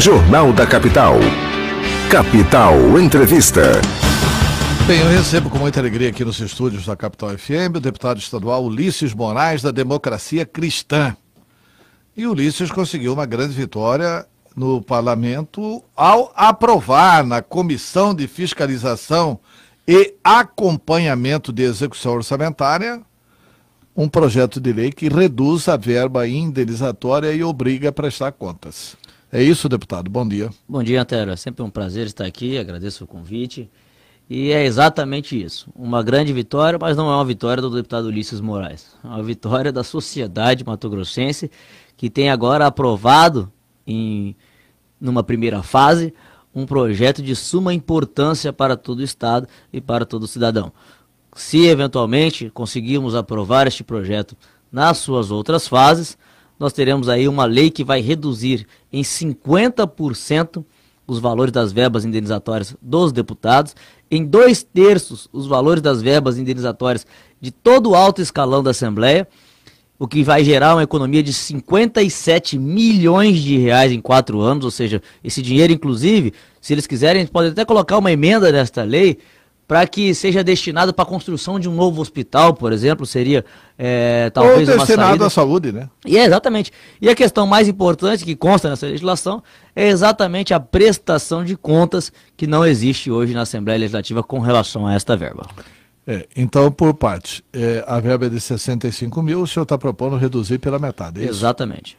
Jornal da Capital. Capital Entrevista. Bem, eu recebo com muita alegria aqui nos estúdios da Capital FM o deputado estadual Ulisses Moraes, da Democracia Cristã. E Ulisses conseguiu uma grande vitória no parlamento ao aprovar na Comissão de Fiscalização e Acompanhamento de Execução Orçamentária um projeto de lei que reduz a verba indenizatória e obriga a prestar contas. É isso, deputado. Bom dia. Bom dia, Antero. É sempre um prazer estar aqui. Agradeço o convite. E é exatamente isso. Uma grande vitória, mas não é uma vitória do deputado Ulisses Moraes. É uma vitória da sociedade mato-grossense, que tem agora aprovado, em numa primeira fase, um projeto de suma importância para todo o Estado e para todo cidadão. Se eventualmente conseguirmos aprovar este projeto nas suas outras fases, nós teremos aí uma lei que vai reduzir em 50% os valores das verbas indenizatórias dos deputados, em dois terços os valores das verbas indenizatórias de todo o alto escalão da Assembleia, o que vai gerar uma economia de 57 milhões de reais em quatro anos, ou seja, esse dinheiro, inclusive, se eles quiserem, podem até colocar uma emenda nesta lei para que seja destinado para a construção de um novo hospital, por exemplo, seria é, talvez Ou uma saída. à saúde, né? E é, exatamente. E a questão mais importante que consta nessa legislação é exatamente a prestação de contas que não existe hoje na Assembleia Legislativa com relação a esta verba. É, então, por partes, é, a verba é de 65 mil, o senhor está propondo reduzir pela metade, é Exatamente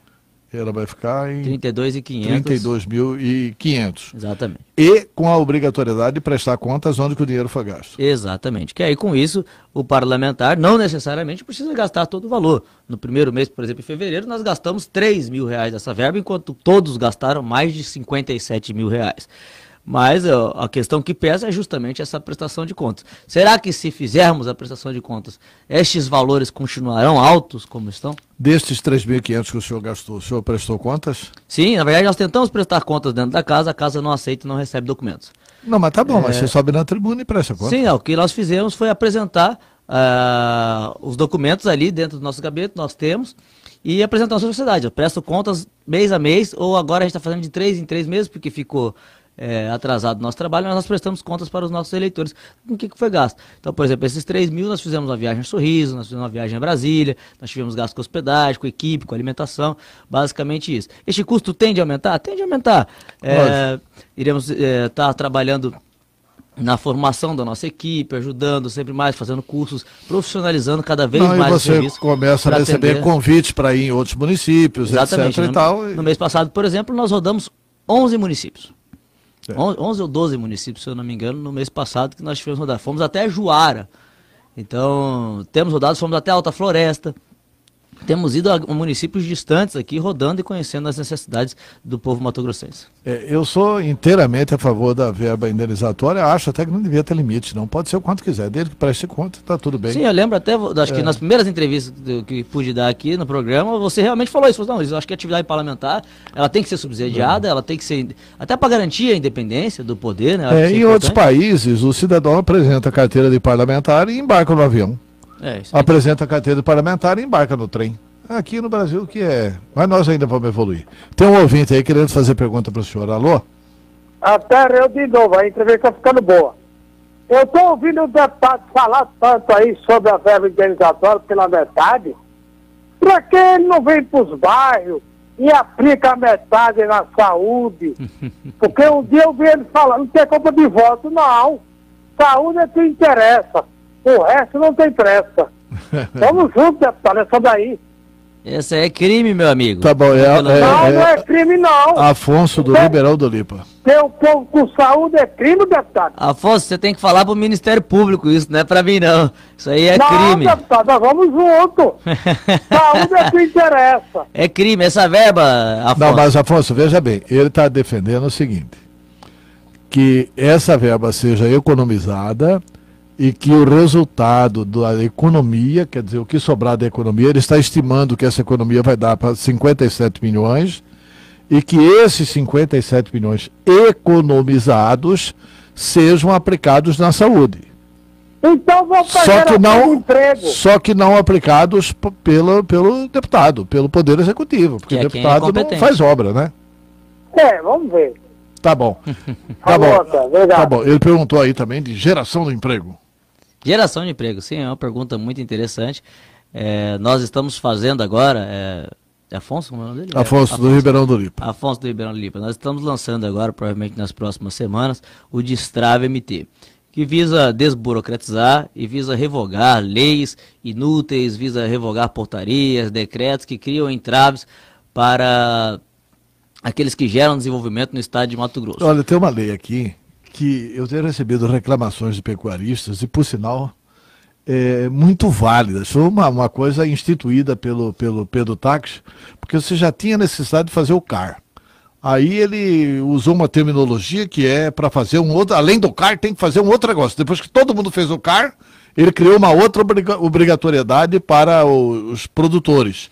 ela vai ficar em 32.500. 32.500. Exatamente. E com a obrigatoriedade de prestar contas onde que o dinheiro foi gasto. Exatamente. Que aí com isso o parlamentar não necessariamente precisa gastar todo o valor. No primeiro mês, por exemplo, em fevereiro, nós gastamos 3 mil reais dessa verba, enquanto todos gastaram mais de 57 mil reais. Mas ó, a questão que pesa é justamente essa prestação de contas. Será que se fizermos a prestação de contas, estes valores continuarão altos como estão? Destes 3.500 que o senhor gastou, o senhor prestou contas? Sim, na verdade nós tentamos prestar contas dentro da casa, a casa não aceita e não recebe documentos. Não, mas tá bom, é... mas você sobe na tribuna e presta contas? Sim, é, o que nós fizemos foi apresentar uh, os documentos ali dentro do nosso gabinete, nós temos, e apresentar à sociedade. Eu presto contas mês a mês, ou agora a gente está fazendo de três em três meses, porque ficou é, atrasado nosso trabalho, mas nós prestamos contas para os nossos eleitores com o que, que foi gasto. Então, por exemplo, esses 3 mil nós fizemos uma viagem a Sorriso, nós fizemos uma viagem a Brasília, nós tivemos gasto com hospedagem, com equipe, com alimentação, basicamente isso. Este custo tende a aumentar? Tende a aumentar. É, iremos estar é, tá trabalhando na formação da nossa equipe, ajudando sempre mais, fazendo cursos, profissionalizando cada vez Não, mais. E você começa a receber atender. convites para ir em outros municípios, Exatamente, etc. No, e tal. no mês passado, por exemplo, nós rodamos 11 municípios. 11, 11 ou 12 municípios, se eu não me engano, no mês passado que nós tivemos rodado. Fomos até Juara. Então, temos rodado, fomos até Alta Floresta temos ido a municípios distantes aqui, rodando e conhecendo as necessidades do povo matogrossense. É, eu sou inteiramente a favor da verba indenizatória, acho até que não devia ter limite, não pode ser o quanto quiser, desde que preste conta, está tudo bem. Sim, eu lembro até, acho é. que nas primeiras entrevistas que pude dar aqui no programa, você realmente falou isso, não, eu acho que a atividade parlamentar, ela tem que ser subsidiada, ela tem que ser, até para garantir a independência do poder, né? É, em outros países, o cidadão apresenta a carteira de parlamentar e embarca no avião. É, apresenta a carteira parlamentar e embarca no trem. Aqui no Brasil que é. Mas nós ainda vamos evoluir. Tem um ouvinte aí querendo fazer pergunta para o senhor. Alô? A terra eu é de novo, a entrevista está ficando boa. Eu estou ouvindo o deputado falar tanto aí sobre a verba indenizatória pela metade. Para que ele não vem para os bairros e aplica a metade na saúde? Porque um dia eu vi ele falando, não tem culpa de voto, não. Saúde é que interessa. O resto não tem pressa. Vamos junto, deputado, é daí. Esse aí é crime, meu amigo. Tá bom, é, é, não, é, não é crime, não. Afonso do Tem, então, Liberal do Lipa. Teu povo com saúde é crime, deputado. Afonso, você tem que falar pro Ministério Público isso, não é pra mim, não. Isso aí é não, crime. Não, deputado, nós vamos junto. saúde é que interessa. É crime, essa verba, Afonso. Não, mas Afonso, veja bem, ele tá defendendo o seguinte: que essa verba seja economizada e que o resultado da economia, quer dizer, o que sobrar da economia, ele está estimando que essa economia vai dar para 57 milhões e que esses 57 milhões economizados sejam aplicados na saúde. Então vão só que não, emprego. Só que não aplicados pelo, pelo deputado, pelo Poder Executivo, porque o é é deputado é não faz obra, né? É, vamos ver. Tá bom. tá, bom. tá bom. Ele perguntou aí também de geração do emprego. Geração de emprego, sim, é uma pergunta muito interessante. É, nós estamos fazendo agora. É, é Afonso, como é o nome dele? Afonso, é, Afonso do Ribeirão do Lipa. Afonso do Ribeirão do Lipa. Nós estamos lançando agora, provavelmente nas próximas semanas, o Destrave MT, que visa desburocratizar e visa revogar leis inúteis, visa revogar portarias, decretos que criam entraves para aqueles que geram desenvolvimento no estado de Mato Grosso. Olha, tem uma lei aqui que eu tenho recebido reclamações de pecuaristas, e por sinal, é, muito válidas. Foi uma, uma coisa instituída pelo, pelo Pedro Tax, porque você já tinha necessidade de fazer o CAR. Aí ele usou uma terminologia que é para fazer um outro, além do CAR, tem que fazer um outro negócio. Depois que todo mundo fez o CAR, ele criou uma outra obrigatoriedade para os produtores.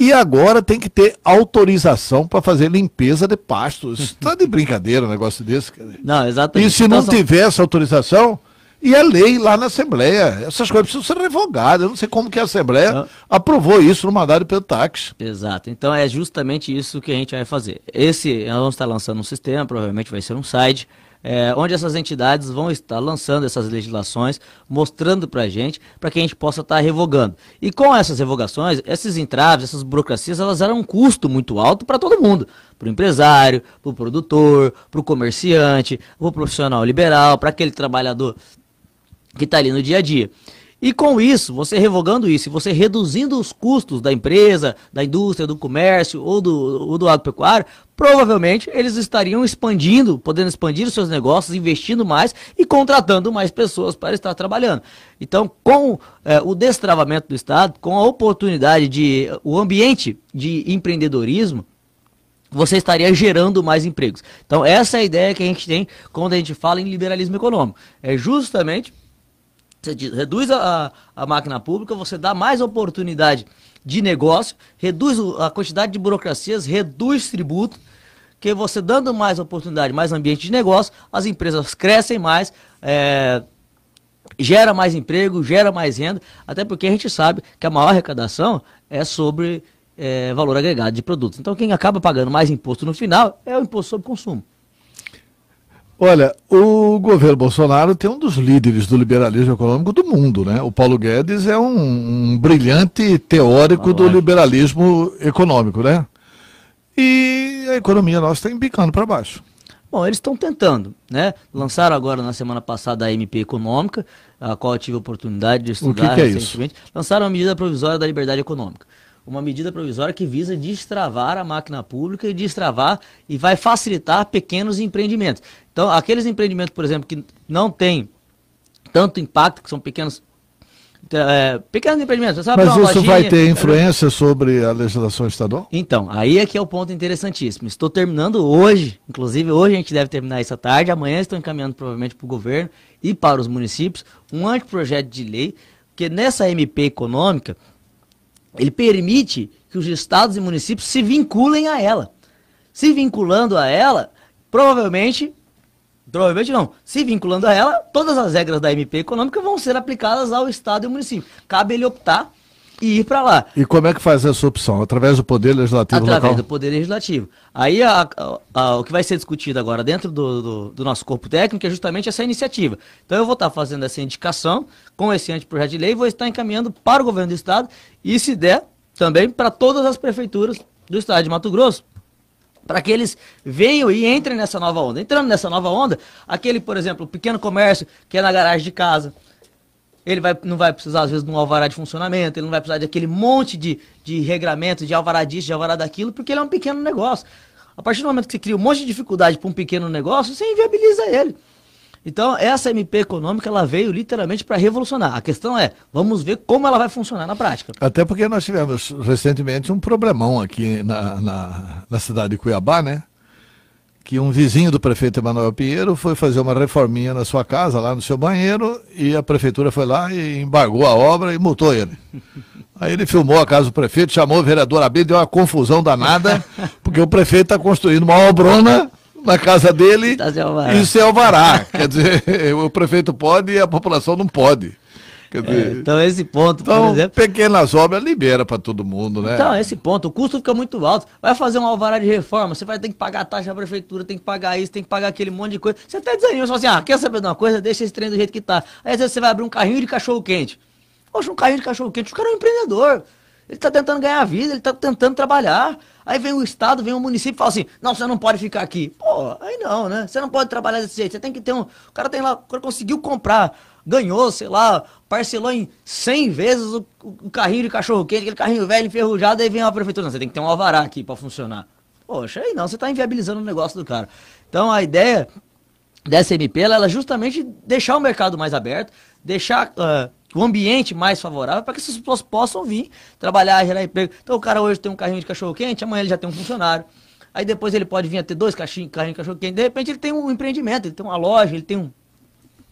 E agora tem que ter autorização para fazer limpeza de pastos. Está de brincadeira um negócio desse, cara. Não, exatamente. E se não então tiver essa autorização, e a é lei lá na Assembleia. Essas coisas precisam ser revogadas. Eu não sei como que a Assembleia então, aprovou isso no mandado pelo táxi. Exato. Então é justamente isso que a gente vai fazer. Esse, nós vamos estar lançando um sistema, provavelmente vai ser um site é, onde essas entidades vão estar lançando essas legislações, mostrando para a gente, para que a gente possa estar tá revogando. E com essas revogações, esses entraves, essas burocracias, elas eram um custo muito alto para todo mundo, para o empresário, para o produtor, para o comerciante, para o profissional liberal, para aquele trabalhador que está ali no dia a dia. E com isso, você revogando isso, você reduzindo os custos da empresa, da indústria, do comércio ou do, ou do agropecuário, provavelmente eles estariam expandindo, podendo expandir os seus negócios, investindo mais e contratando mais pessoas para estar trabalhando. Então, com é, o destravamento do Estado, com a oportunidade de o ambiente de empreendedorismo, você estaria gerando mais empregos. Então, essa é a ideia que a gente tem quando a gente fala em liberalismo econômico. É justamente você reduz a, a máquina pública, você dá mais oportunidade de negócio, reduz a quantidade de burocracias, reduz tributo, que você dando mais oportunidade, mais ambiente de negócio, as empresas crescem mais, é, gera mais emprego, gera mais renda, até porque a gente sabe que a maior arrecadação é sobre é, valor agregado de produtos. Então quem acaba pagando mais imposto no final é o imposto sobre consumo. Olha, o governo Bolsonaro tem um dos líderes do liberalismo econômico do mundo, né? O Paulo Guedes é um, um brilhante teórico do liberalismo econômico, né? E a economia nossa está embicando para baixo. Bom, eles estão tentando, né? Lançaram agora na semana passada a MP Econômica, a qual eu tive a oportunidade de estudar o que que é recentemente. Isso? Lançaram a medida provisória da liberdade econômica uma medida provisória que visa destravar a máquina pública e destravar e vai facilitar pequenos empreendimentos. Então, aqueles empreendimentos, por exemplo, que não têm tanto impacto, que são pequenos é, pequenos empreendimentos. Sabe, Mas isso lojinha, vai ter é influência eu... sobre a legislação estadual? Então, aí é que é o ponto interessantíssimo. Estou terminando hoje, inclusive hoje a gente deve terminar essa tarde, amanhã estou encaminhando provavelmente para o governo e para os municípios um anteprojeto de lei, que nessa MP econômica ele permite que os estados e municípios se vinculem a ela. Se vinculando a ela, provavelmente, provavelmente não, se vinculando a ela, todas as regras da MP econômica vão ser aplicadas ao estado e ao município. Cabe ele optar e ir para lá. E como é que faz essa opção? Através do Poder Legislativo Através local? do Poder Legislativo. Aí a, a, a, o que vai ser discutido agora dentro do, do, do, nosso corpo técnico é justamente essa iniciativa. Então eu vou estar fazendo essa indicação com esse anteprojeto de lei, vou estar encaminhando para o governo do Estado e, se der, também para todas as prefeituras do Estado de Mato Grosso. Para que eles venham e entrem nessa nova onda. Entrando nessa nova onda, aquele, por exemplo, pequeno comércio que é na garagem de casa, ele vai, não vai precisar, às vezes, de um alvará de funcionamento, ele não vai precisar de aquele monte de, de regramentos, de alvará disso, de alvará daquilo, porque ele é um pequeno negócio. A partir do momento que você cria um monte de dificuldade para um pequeno negócio, você inviabiliza ele. Então, essa MP econômica ela veio literalmente para revolucionar. A questão é, vamos ver como ela vai funcionar na prática. Até porque nós tivemos recentemente um problemão aqui na, na, na cidade de Cuiabá, né? que um vizinho do prefeito Emanuel Pinheiro foi fazer uma reforminha na sua casa, lá no seu banheiro, e a prefeitura foi lá e embargou a obra e multou ele. Aí ele filmou a casa do prefeito, chamou o vereador Abel, deu uma confusão danada, porque o prefeito está construindo uma obrona na casa dele, isso tá é alvará. Quer dizer, o prefeito pode e a população não pode. É, dizer, é, então, esse ponto, então, por exemplo. Pequenas obras libera para todo mundo, né? Então, esse ponto, o custo fica muito alto. Vai fazer um alvará de reforma, você vai ter que pagar a taxa da prefeitura, tem que pagar isso, tem que pagar aquele monte de coisa. Você até desanima, você fala assim, ah, quer saber de uma coisa? Deixa esse trem do jeito que tá. Aí às vezes você vai abrir um carrinho de cachorro quente. Poxa, um carrinho de cachorro quente, o cara é um empreendedor. Ele está tentando ganhar vida, ele está tentando trabalhar. Aí vem o Estado, vem o município e fala assim: não, você não pode ficar aqui. Pô, aí não, né? Você não pode trabalhar desse jeito. Você tem que ter um. O cara tem lá, o cara conseguiu comprar ganhou, sei lá, parcelou em 100 vezes o, o carrinho de cachorro-quente, aquele carrinho velho enferrujado, aí vem a prefeitura, não, você tem que ter um alvará aqui para funcionar. Poxa, aí não, você está inviabilizando o negócio do cara. Então a ideia dessa MP, ela, ela é justamente deixar o mercado mais aberto, deixar uh, o ambiente mais favorável para que essas pessoas possam vir trabalhar, gerar emprego. Então o cara hoje tem um carrinho de cachorro-quente, amanhã ele já tem um funcionário. Aí depois ele pode vir a ter dois caixinhos, carrinho de cachorro-quente. De repente ele tem um empreendimento, ele tem uma loja, ele tem um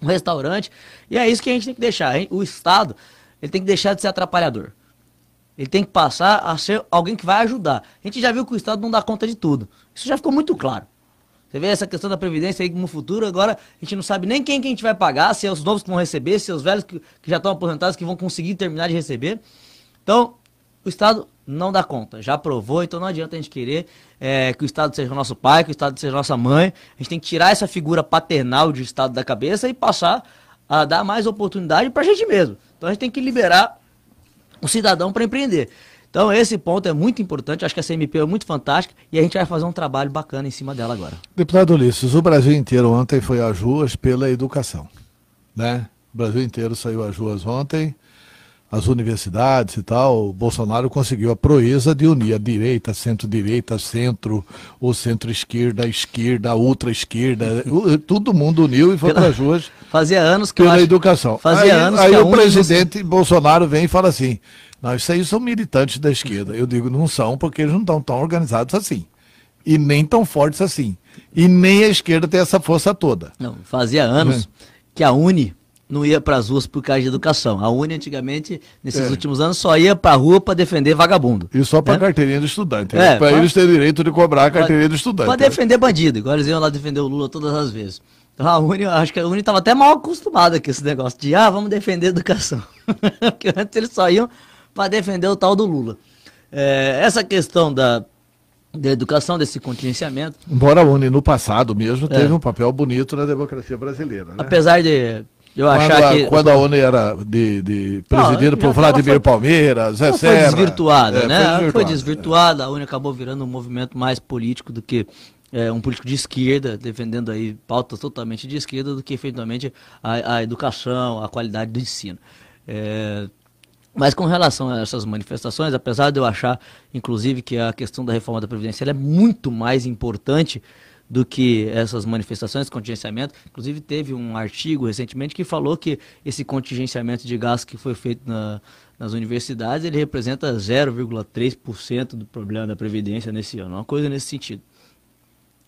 um restaurante. E é isso que a gente tem que deixar. Hein? O Estado ele tem que deixar de ser atrapalhador. Ele tem que passar a ser alguém que vai ajudar. A gente já viu que o Estado não dá conta de tudo. Isso já ficou muito claro. Você vê essa questão da Previdência aí no futuro, agora a gente não sabe nem quem que a gente vai pagar, se é os novos que vão receber, se é os velhos que, que já estão aposentados que vão conseguir terminar de receber. Então, o Estado não dá conta. Já provou, então não adianta a gente querer é, que o Estado seja nosso pai, que o Estado seja nossa mãe. A gente tem que tirar essa figura paternal de Estado da cabeça e passar a dar mais oportunidade para a gente mesmo. Então a gente tem que liberar o cidadão para empreender. Então esse ponto é muito importante, acho que a CMP é muito fantástica e a gente vai fazer um trabalho bacana em cima dela agora. Deputado Ulisses, o Brasil inteiro ontem foi às ruas pela educação, né? O Brasil inteiro saiu às ruas ontem as universidades e tal, Bolsonaro conseguiu a proeza de unir a direita, centro-direita, centro, ou centro-esquerda, esquerda, ultra-esquerda, todo mundo uniu e foi para as ruas. Fazia anos que pela eu acho, educação. Fazia aí, anos aí que aí o presidente dos... Bolsonaro vem e fala assim: "Não, isso aí são militantes da esquerda". Eu digo: "Não são, porque eles não estão tão organizados assim" e nem tão fortes assim. E nem a esquerda tem essa força toda. Não, fazia anos é. que a Uni não ia para as ruas por causa de educação. A Uni, antigamente, nesses é. últimos anos, só ia para a rua para defender vagabundo. E só para né? carteirinha do estudante. Né? É, para eles terem direito de cobrar a carteirinha pra, do estudante. Para né? defender bandido, agora eles iam lá defender o Lula todas as vezes. Então a Uni, acho que a Uni estava até mal acostumada com esse negócio de, ah, vamos defender a educação. Porque antes eles só iam para defender o tal do Lula. É, essa questão da, da educação, desse contingenciamento. Embora a Uni, no passado mesmo, é. teve um papel bonito na democracia brasileira. Né? Apesar de eu achar quando, que... quando a ONU era de, de presidida por Vladimir foi... Palmeira, Zé Serra. Foi desvirtuada, é, né? Foi desvirtuada, foi desvirtuada a ONU acabou virando um movimento mais político do que é, um político de esquerda, defendendo aí pautas totalmente de esquerda, do que efetivamente a, a educação, a qualidade do ensino. É, mas com relação a essas manifestações, apesar de eu achar, inclusive, que a questão da reforma da Previdência é muito mais importante do que essas manifestações, contingenciamento. Inclusive, teve um artigo recentemente que falou que esse contingenciamento de gastos que foi feito na, nas universidades, ele representa 0,3% do problema da Previdência nesse ano, uma coisa nesse sentido.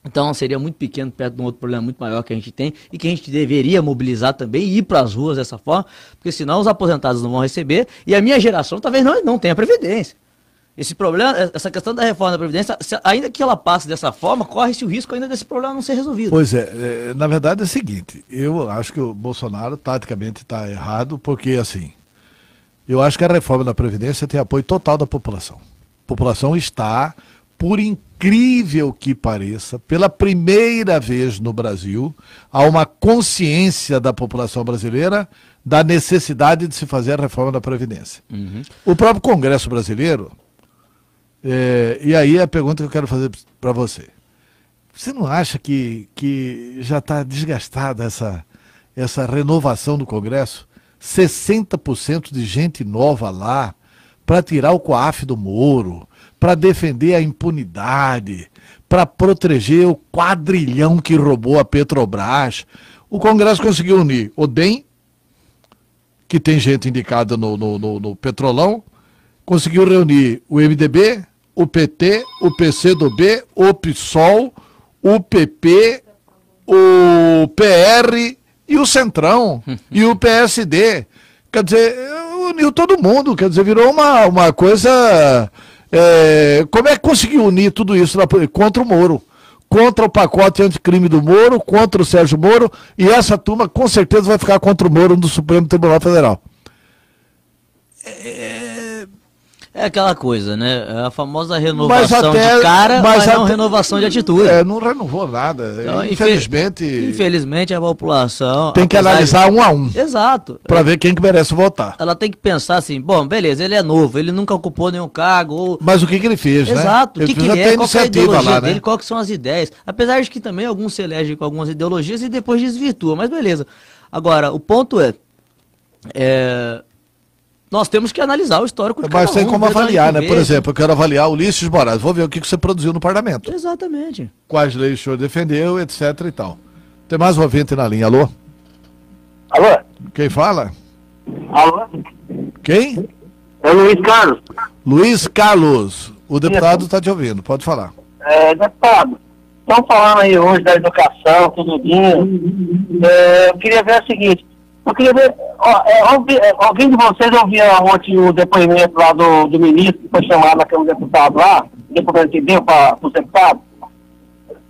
Então seria muito pequeno perto de um outro problema muito maior que a gente tem e que a gente deveria mobilizar também e ir para as ruas dessa forma, porque senão os aposentados não vão receber e a minha geração talvez não, não tenha previdência. Esse problema, é, essa questão da reforma da Previdência, ainda que ela passe dessa forma, corre-se o risco ainda desse problema não ser resolvido. Pois é, é na verdade é o seguinte, eu acho que o Bolsonaro taticamente está errado, porque assim, eu acho que a reforma da Previdência tem apoio total da população. A população está, por incrível que pareça, pela primeira vez no Brasil, há uma consciência da população brasileira da necessidade de se fazer a reforma da Previdência. Uhum. O próprio Congresso brasileiro é, e aí a pergunta que eu quero fazer para você. Você não acha que, que já está desgastada essa, essa renovação do Congresso? 60% de gente nova lá para tirar o COAF do Moro, para defender a impunidade, para proteger o quadrilhão que roubou a Petrobras. O Congresso conseguiu unir o DEM, que tem gente indicada no, no, no, no Petrolão, conseguiu reunir o MDB, o PT, o PCdoB, o PSOL, o PP, o PR e o Centrão e o PSD. Quer dizer, uniu todo mundo, quer dizer, virou uma, uma coisa. É, como é que conseguiu unir tudo isso na, contra o Moro? Contra o pacote anticrime do Moro, contra o Sérgio Moro, e essa turma com certeza vai ficar contra o Moro no Supremo Tribunal Federal. É, é é aquela coisa, né? É a famosa renovação até, de cara, mas, mas não até, renovação de atitude. É, não renovou nada. Então, infelizmente. Infelizmente, a população. Tem que analisar de... um a um. Exato. Para ver quem que merece votar. Ela tem que pensar assim: bom, beleza, ele é novo, ele nunca ocupou nenhum cargo. Ou... Mas o que, que ele fez, Exato, né? Exato. O que, que ele é, qual é a ideologia lá, né? dele, quais são as ideias. Apesar de que também alguns se elegem com algumas ideologias e depois desvirtua, mas beleza. Agora, o ponto é, é nós temos que analisar o histórico de Mas é cada um, tem como avaliar, né? Por exemplo, eu quero avaliar Ulisses Moraes. Vou ver o que você produziu no parlamento. Exatamente. Quais leis o senhor defendeu, etc e tal. Tem mais um ouvinte na linha. Alô? Alô? Quem fala? Alô? Quem? É Luiz Carlos. Luiz Carlos. O deputado está te ouvindo. Pode falar. É, deputado, estão falando aí hoje da educação, tudo bem. É, eu queria ver o seguinte. Eu queria ver é, ouvi, é, alguém de vocês ouviu ontem o depoimento lá do, do ministro que foi chamado naquele deputado lá, deputado que deu para o deputado?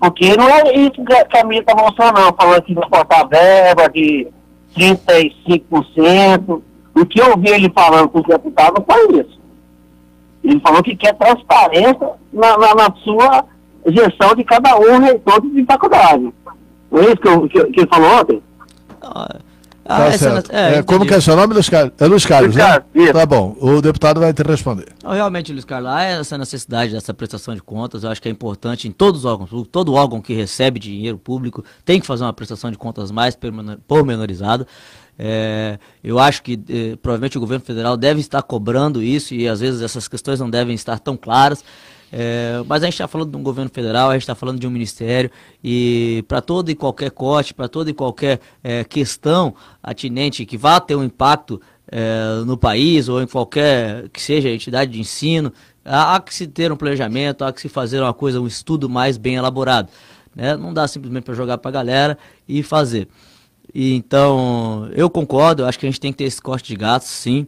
Porque não é isso que a mídia está mostrando, não, falando que vai cortar verba de 35%. O que eu ouvi ele falando com os deputados foi isso. Ele falou que quer transparência na, na, na sua gestão de cada um reitor de faculdade. Não é isso que, eu, que, que ele falou ontem? Ah. Tá ah, tá certo. É, é, como que é seu nome, Luiz Carlos? É Luiz Carlos, né? Luiz Carlos né? Isso. Tá bom, o deputado vai te responder. Realmente, Luiz Carlos, há essa necessidade dessa prestação de contas, eu acho que é importante em todos os órgãos públicos, todo órgão que recebe dinheiro público tem que fazer uma prestação de contas mais pormenorizada. É, eu acho que é, provavelmente o governo federal deve estar cobrando isso e às vezes essas questões não devem estar tão claras. É, mas a gente está falando de um governo federal, a gente está falando de um ministério, e para todo e qualquer corte, para toda e qualquer é, questão atinente que vá ter um impacto é, no país ou em qualquer que seja entidade de ensino, há, há que se ter um planejamento, há que se fazer uma coisa, um estudo mais bem elaborado. Né? Não dá simplesmente para jogar para a galera e fazer. E, então, eu concordo, eu acho que a gente tem que ter esse corte de gastos, sim.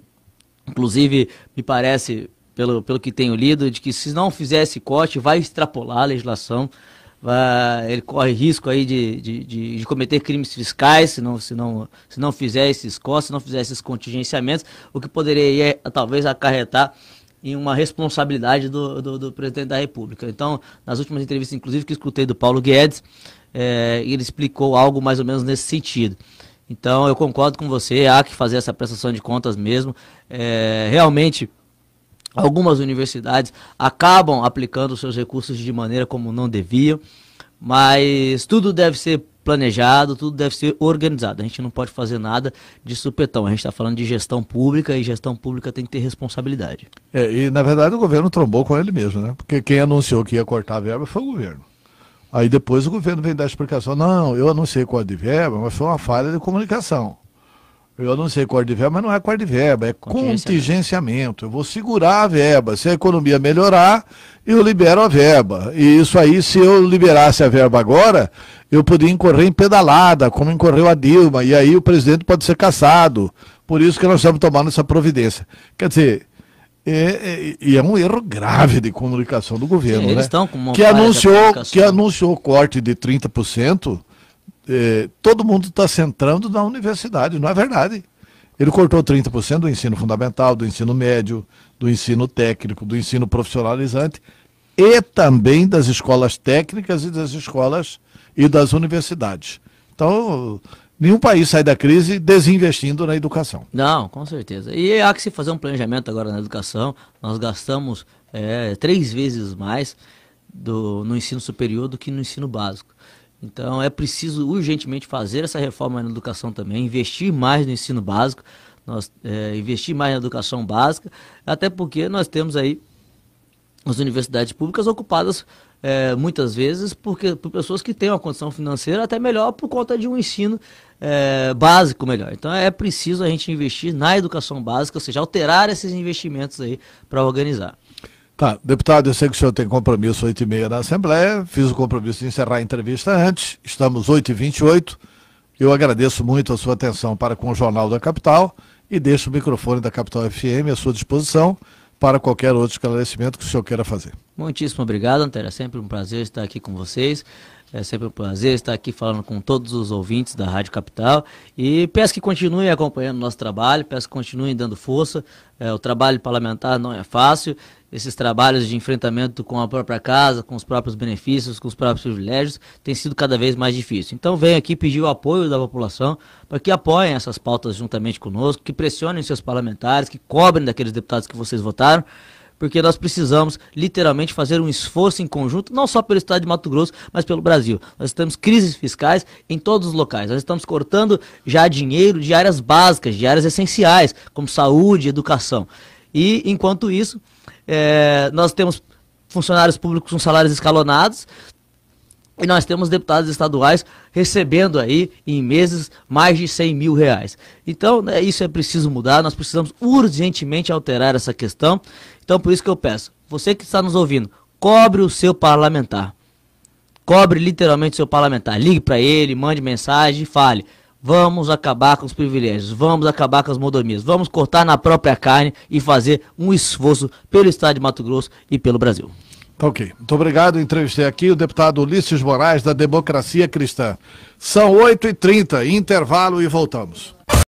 Inclusive, me parece, pelo, pelo que tenho lido, de que se não fizer esse corte, vai extrapolar a legislação. Vai, ele corre risco aí de, de, de, de, cometer crimes fiscais se não, se, não, se não fizer esses cortes, se não fizer esses contingenciamentos, o que poderia é, talvez acarretar em uma responsabilidade do, do, do presidente da República. Então, nas últimas entrevistas, inclusive, que escutei do Paulo Guedes, é, ele explicou algo mais ou menos nesse sentido. Então, eu concordo com você, há que fazer essa prestação de contas mesmo. É, realmente Algumas universidades acabam aplicando seus recursos de maneira como não deviam, mas tudo deve ser planejado, tudo deve ser organizado. A gente não pode fazer nada de supetão. A gente está falando de gestão pública e gestão pública tem que ter responsabilidade. É, e na verdade o governo trombou com ele mesmo, né? Porque quem anunciou que ia cortar a verba foi o governo. Aí depois o governo vem dar explicação: não, eu anunciei cortar de verba, mas foi uma falha de comunicação. Eu não sei corte é de verba, mas não é corte é de verba, é contingenciamento. Eu vou segurar a verba. Se a economia melhorar, eu libero a verba. E isso aí, se eu liberasse a verba agora, eu podia incorrer em pedalada, como incorreu a Dilma, e aí o presidente pode ser caçado. Por isso que nós estamos tomando essa providência. Quer dizer, e é, é, é, um erro grave de comunicação do governo, Sim, né? que anunciou que anunciou corte de 30%, eh, todo mundo está centrando na universidade, não é verdade. Ele cortou 30% do ensino fundamental, do ensino médio, do ensino técnico, do ensino profissionalizante e também das escolas técnicas e das escolas e das universidades. Então, nenhum país sai da crise desinvestindo na educação. Não, com certeza. E há que se fazer um planejamento agora na educação. Nós gastamos é, três vezes mais do, no ensino superior do que no ensino básico. Então é preciso urgentemente fazer essa reforma na educação também, investir mais no ensino básico, nós, é, investir mais na educação básica, até porque nós temos aí as universidades públicas ocupadas é, muitas vezes porque, por pessoas que têm uma condição financeira até melhor por conta de um ensino é, básico melhor. Então é preciso a gente investir na educação básica, ou seja, alterar esses investimentos aí para organizar. Tá, deputado, eu sei que o senhor tem compromisso 8 e meia na Assembleia, fiz o compromisso de encerrar a entrevista antes, estamos 8 e 28 eu agradeço muito a sua atenção para com o Jornal da Capital e deixo o microfone da Capital FM à sua disposição para qualquer outro esclarecimento que o senhor queira fazer. Muitíssimo obrigado, Antera. É sempre um prazer estar aqui com vocês. É sempre um prazer estar aqui falando com todos os ouvintes da Rádio Capital e peço que continuem acompanhando o nosso trabalho, peço que continuem dando força. É, o trabalho parlamentar não é fácil, esses trabalhos de enfrentamento com a própria casa, com os próprios benefícios, com os próprios privilégios, tem sido cada vez mais difícil. Então venho aqui pedir o apoio da população para que apoiem essas pautas juntamente conosco, que pressionem seus parlamentares, que cobrem daqueles deputados que vocês votaram porque nós precisamos literalmente fazer um esforço em conjunto, não só pelo estado de Mato Grosso, mas pelo Brasil. Nós temos crises fiscais em todos os locais. Nós estamos cortando já dinheiro de áreas básicas, de áreas essenciais, como saúde, educação. E, enquanto isso, é, nós temos funcionários públicos com salários escalonados, e nós temos deputados estaduais recebendo aí, em meses, mais de 100 mil reais. Então, né, isso é preciso mudar, nós precisamos urgentemente alterar essa questão. Então, por isso que eu peço, você que está nos ouvindo, cobre o seu parlamentar. Cobre literalmente o seu parlamentar. Ligue para ele, mande mensagem e fale. Vamos acabar com os privilégios, vamos acabar com as modomias, vamos cortar na própria carne e fazer um esforço pelo estado de Mato Grosso e pelo Brasil. Tá ok. Muito obrigado. Entrevistei aqui o deputado Ulisses Moraes, da Democracia Cristã. São 8h30, intervalo e voltamos.